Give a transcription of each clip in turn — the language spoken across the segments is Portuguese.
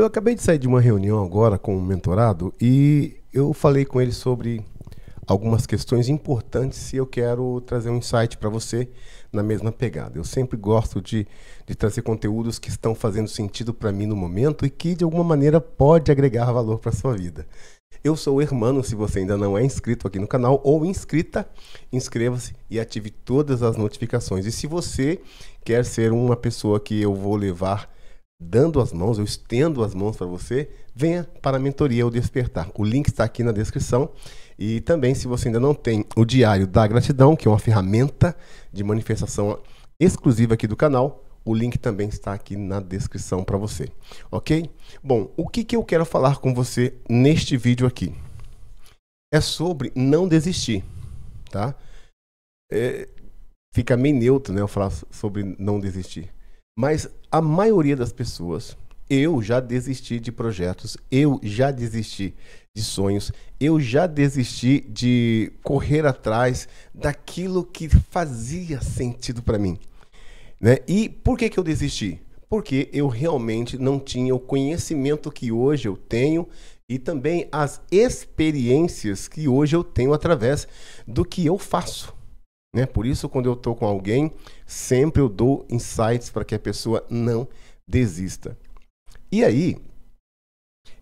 Eu acabei de sair de uma reunião agora com um mentorado e eu falei com ele sobre algumas questões importantes e eu quero trazer um insight para você na mesma pegada. Eu sempre gosto de, de trazer conteúdos que estão fazendo sentido para mim no momento e que de alguma maneira pode agregar valor para sua vida. Eu sou o Hermano, se você ainda não é inscrito aqui no canal ou inscrita, inscreva-se e ative todas as notificações. E se você quer ser uma pessoa que eu vou levar dando as mãos, eu estendo as mãos para você, venha para a mentoria ou despertar. O link está aqui na descrição. E também, se você ainda não tem o Diário da Gratidão, que é uma ferramenta de manifestação exclusiva aqui do canal, o link também está aqui na descrição para você, ok? Bom, o que, que eu quero falar com você neste vídeo aqui? É sobre não desistir, tá? É, fica meio neutro, né? Eu falar sobre não desistir. Mas a maioria das pessoas, eu já desisti de projetos, eu já desisti de sonhos, eu já desisti de correr atrás daquilo que fazia sentido para mim. Né? E por que, que eu desisti? Porque eu realmente não tinha o conhecimento que hoje eu tenho e também as experiências que hoje eu tenho através do que eu faço. Né? Por isso, quando eu estou com alguém, sempre eu dou insights para que a pessoa não desista. E aí,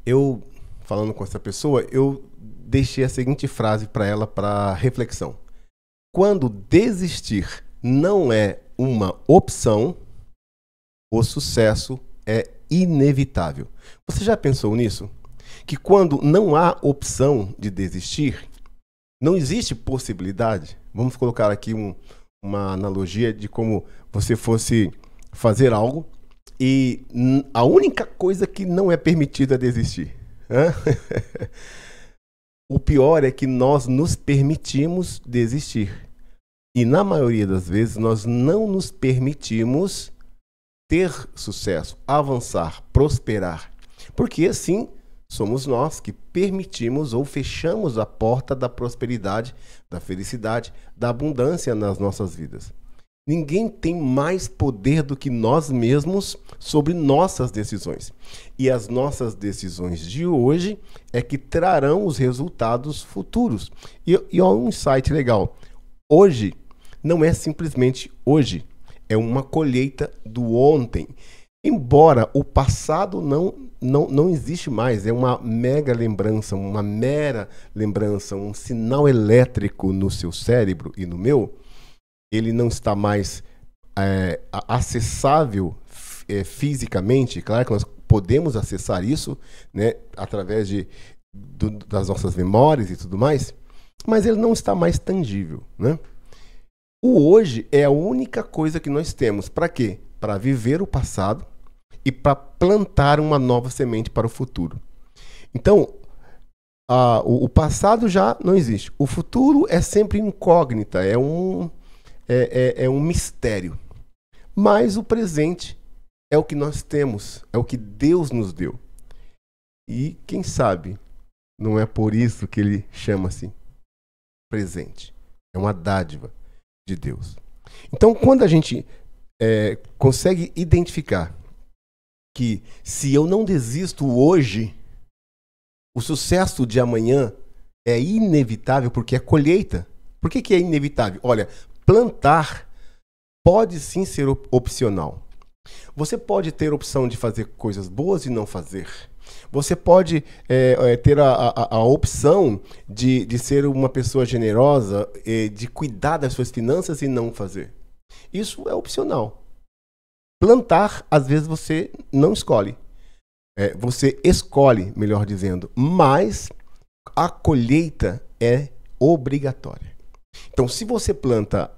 eu, falando com essa pessoa, eu deixei a seguinte frase para ela para reflexão. Quando desistir não é uma opção, o sucesso é inevitável. Você já pensou nisso? Que quando não há opção de desistir, não existe possibilidade? Vamos colocar aqui um, uma analogia de como você fosse fazer algo e a única coisa que não é permitida é desistir. o pior é que nós nos permitimos desistir. E na maioria das vezes nós não nos permitimos ter sucesso, avançar, prosperar. Porque assim Somos nós que permitimos ou fechamos a porta da prosperidade, da felicidade, da abundância nas nossas vidas. Ninguém tem mais poder do que nós mesmos sobre nossas decisões. E as nossas decisões de hoje é que trarão os resultados futuros. E, e ó, um insight legal. Hoje não é simplesmente hoje, é uma colheita do ontem. Embora o passado não não, não existe mais. É uma mega lembrança, uma mera lembrança, um sinal elétrico no seu cérebro e no meu. Ele não está mais é, acessável é, fisicamente. Claro que nós podemos acessar isso né, através de, do, das nossas memórias e tudo mais, mas ele não está mais tangível. Né? O hoje é a única coisa que nós temos. Para quê? Para viver o passado e para plantar uma nova semente para o futuro. Então, o, o, passado já não existe. O futuro é sempre incógnita, é um, é, é, é um mistério. Mas o presente é o que nós temos, é o que Deus nos deu. E quem sabe, não é por isso que ele chama-se presente. É uma dádiva de Deus. Então, quando a gente é, consegue identificar que se eu não desisto hoje, o sucesso de amanhã é inevitável porque é colheita. Por que, que é inevitável? Olha, plantar pode sim ser op opcional. Você pode ter a opção de fazer coisas boas e não fazer. Você pode é, ter a, a, a opção de, de, ser uma pessoa generosa, eh, de cuidar das suas finanças e não fazer. Isso é opcional plantar, às vezes você não escolhe. É, você escolhe, melhor dizendo, mas a colheita é obrigatória. Então, se você planta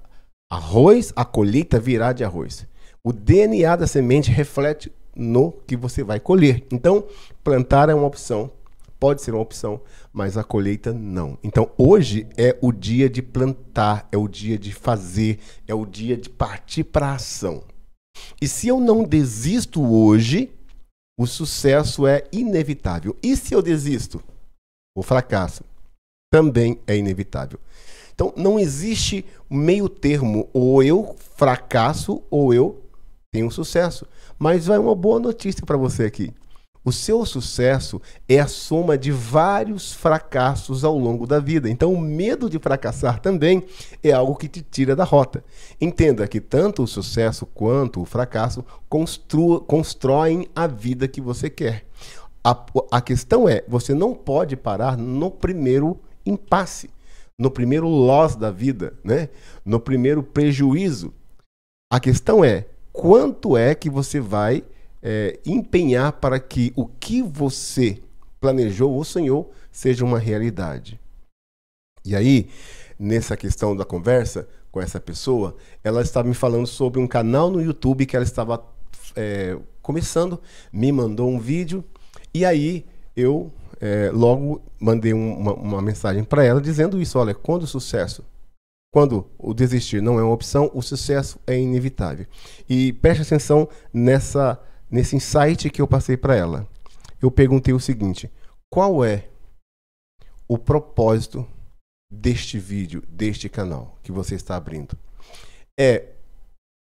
arroz, a colheita virá de arroz. O DNA da semente reflete no que você vai colher. Então, plantar é uma opção, pode ser uma opção, mas a colheita não. Então, hoje é o dia de plantar, é o dia de fazer, é o dia de partir para a ação. E se eu não desisto hoje, o sucesso é inevitável. E se eu desisto? O fracasso também é inevitável. Então não existe meio termo, ou eu fracasso ou eu tenho sucesso. Mas vai uma boa notícia para você aqui. O seu sucesso é a soma de vários fracassos ao longo da vida. Então, o medo de fracassar também é algo que te tira da rota. Entenda que tanto o sucesso quanto o fracasso constroem a vida que você quer. A, a questão é: você não pode parar no primeiro impasse, no primeiro loss da vida, né? no primeiro prejuízo. A questão é: quanto é que você vai é, empenhar para que o que você planejou ou sonhou seja uma realidade. E aí, nessa questão da conversa com essa pessoa, ela estava me falando sobre um canal no YouTube que ela estava é, começando, me mandou um vídeo e aí eu é, logo mandei uma, uma mensagem para ela dizendo isso: olha, quando o sucesso quando o desistir não é uma opção, o sucesso é inevitável. E preste atenção nessa nesse insight que eu passei para ela. Eu perguntei o seguinte: qual é o propósito deste vídeo, deste canal que você está abrindo? É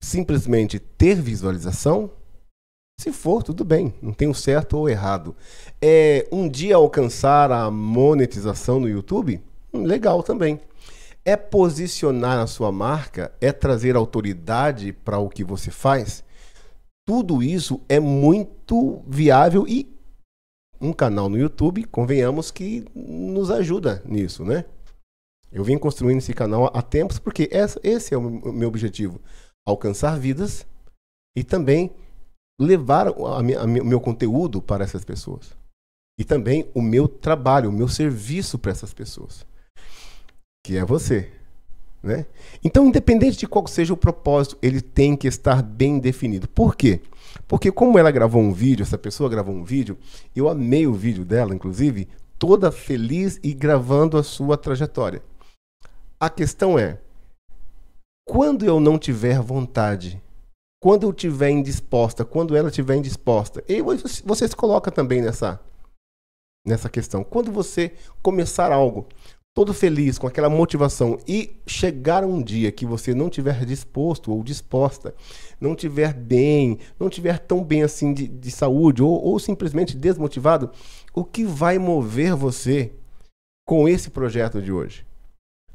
simplesmente ter visualização? Se for, tudo bem, não tem o certo ou errado. É um dia alcançar a monetização no YouTube? Hum, legal também. É posicionar a sua marca? É trazer autoridade para o que você faz? tudo isso é muito viável e um canal no YouTube, convenhamos que nos ajuda nisso, né? Eu vim construindo esse canal há tempos porque essa, esse é o meu objetivo: alcançar vidas e também levar a minha, a minha, o meu conteúdo para essas pessoas e também o meu trabalho, o meu serviço para essas pessoas, que é você. Né? Então, independente de qual seja o propósito, ele tem que estar bem definido. Por quê? Porque como ela gravou um vídeo, essa pessoa gravou um vídeo, eu amei o vídeo dela, inclusive, toda feliz e gravando a sua trajetória. A questão é, quando eu não tiver vontade, quando eu tiver indisposta, quando ela tiver indisposta, e você se coloca também nessa nessa questão. Quando você começar algo, todo feliz, com aquela motivação, e chegar um dia que você não tiver disposto ou disposta, não tiver bem, não tiver tão bem assim de, de saúde, ou, ou simplesmente desmotivado, o que vai mover você com esse projeto de hoje?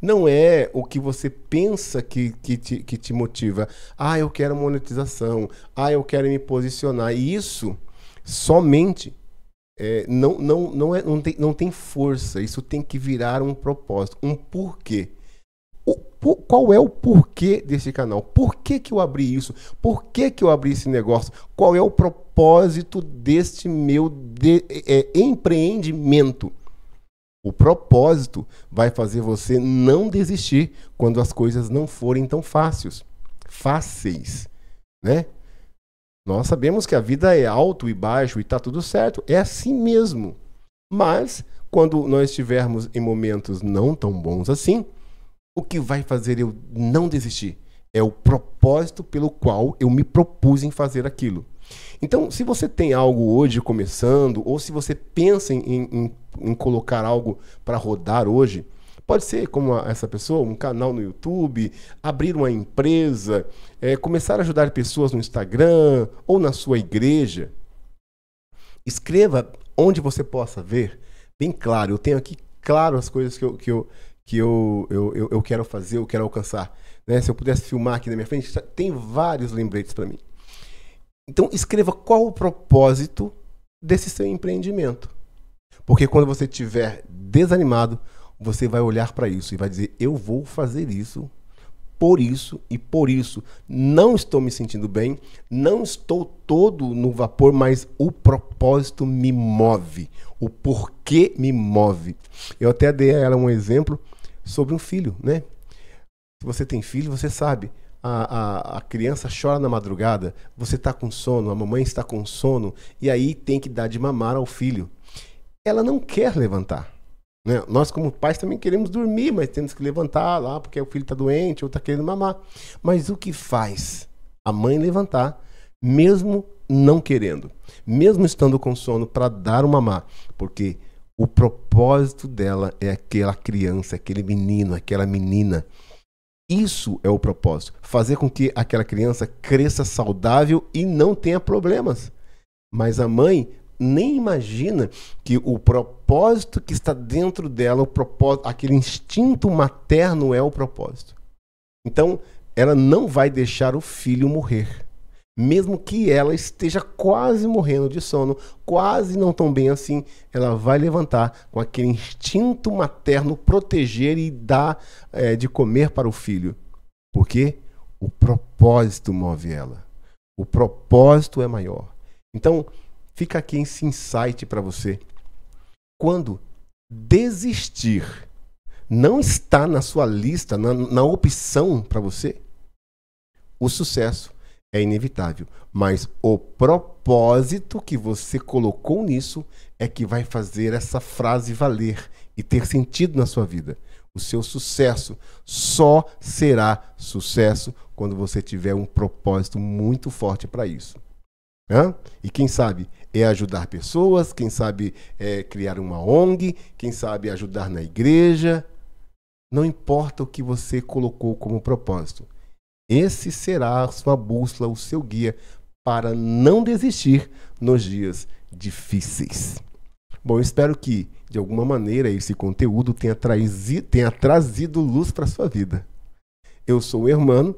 Não é o que você pensa que, que, te, que te motiva. Ah, eu quero monetização. Ah, eu quero me posicionar. E isso somente é, não, não, não, é, não, tem, não tem força. Isso tem que virar um propósito, um porquê. O, por, qual é o porquê desse canal? Por que, que eu abri isso? Por que, que eu abri esse negócio? Qual é o propósito deste meu de, é, é empreendimento? O propósito vai fazer você não desistir quando as coisas não forem tão fáceis. Fáceis, né? Nós sabemos que a vida é alto e baixo e está tudo certo, é assim mesmo. Mas quando nós estivermos em momentos não tão bons assim, o que vai fazer eu não desistir? É o propósito pelo qual eu me propus em fazer aquilo. Então, se você tem algo hoje começando, ou se você pensa em, em, em colocar algo para rodar hoje, Pode ser, como essa pessoa, um canal no YouTube, abrir uma empresa, é, começar a ajudar pessoas no Instagram ou na sua igreja. Escreva onde você possa ver, bem claro. Eu tenho aqui claro as coisas que eu, que eu, que eu, eu, eu, eu quero fazer, eu quero alcançar. Né? Se eu pudesse filmar aqui na minha frente, tá, tem vários lembretes para mim. Então, escreva qual o propósito desse seu empreendimento. Porque quando você estiver desanimado, você vai olhar para isso e vai dizer: eu vou fazer isso por isso e por isso. Não estou me sentindo bem, não estou todo no vapor, mas o propósito me move. O porquê me move. Eu até dei a ela um exemplo sobre um filho, né? Se você tem filho, você sabe. A, a, a criança chora na madrugada, você está com sono, a mamãe está com sono, e aí tem que dar de mamar ao filho. Ela não quer levantar né? Nós, como pais, também queremos dormir, mas temos que levantar lá porque o filho está doente ou está querendo mamar. Mas o que faz a mãe levantar, mesmo não querendo, mesmo estando com sono, para dar uma mamar? Porque o propósito dela é aquela criança, aquele menino, aquela menina. Isso é o propósito. Fazer com que aquela criança cresça saudável e não tenha problemas. Mas a mãe nem imagina que o propósito que está dentro dela, o propósito, aquele instinto materno é o propósito. Então, ela não vai deixar o filho morrer. Mesmo que ela esteja quase morrendo de sono, quase não tão bem assim, ela vai levantar com aquele instinto materno proteger e dar é, de comer para o filho. Porque o propósito move ela. O propósito é maior. Então, Fica aqui esse insight para você. Quando desistir não está na sua lista, na, na opção para você, o sucesso é inevitável. Mas o propósito que você colocou nisso é que vai fazer essa frase valer e ter sentido na sua vida. O seu sucesso só será sucesso quando você tiver um propósito muito forte para isso. Hã? E quem sabe é ajudar pessoas, quem sabe é criar uma ONG, quem sabe ajudar na igreja. Não importa o que você colocou como propósito. Esse será a sua bússola, o seu guia para não desistir nos dias difíceis. Bom, espero que de alguma maneira esse conteúdo tenha, trazido, tenha trazido luz para sua vida. Eu sou o Hermano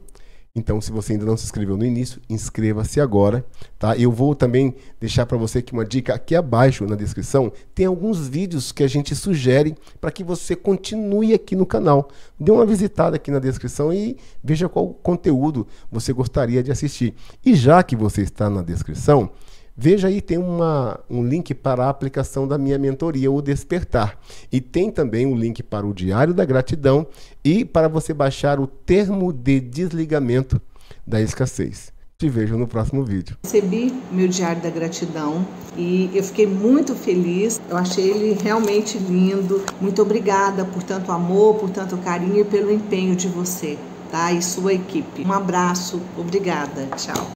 então, se você ainda não se inscreveu no início, inscreva-se agora, tá? Eu vou também deixar para você aqui uma dica aqui abaixo na descrição, tem alguns vídeos que a gente sugere para que você continue aqui no canal. Dê uma visitada aqui na descrição e veja qual conteúdo você gostaria de assistir. E já que você está na descrição, Veja aí, tem uma, um link para a aplicação da minha mentoria, o Despertar. E tem também um link para o Diário da Gratidão e para você baixar o termo de desligamento da escassez. Te vejo no próximo vídeo. Recebi meu Diário da Gratidão e eu fiquei muito feliz. Eu achei ele realmente lindo. Muito obrigada por tanto amor, por tanto carinho e pelo empenho de você, tá? E sua equipe. Um abraço, obrigada, tchau.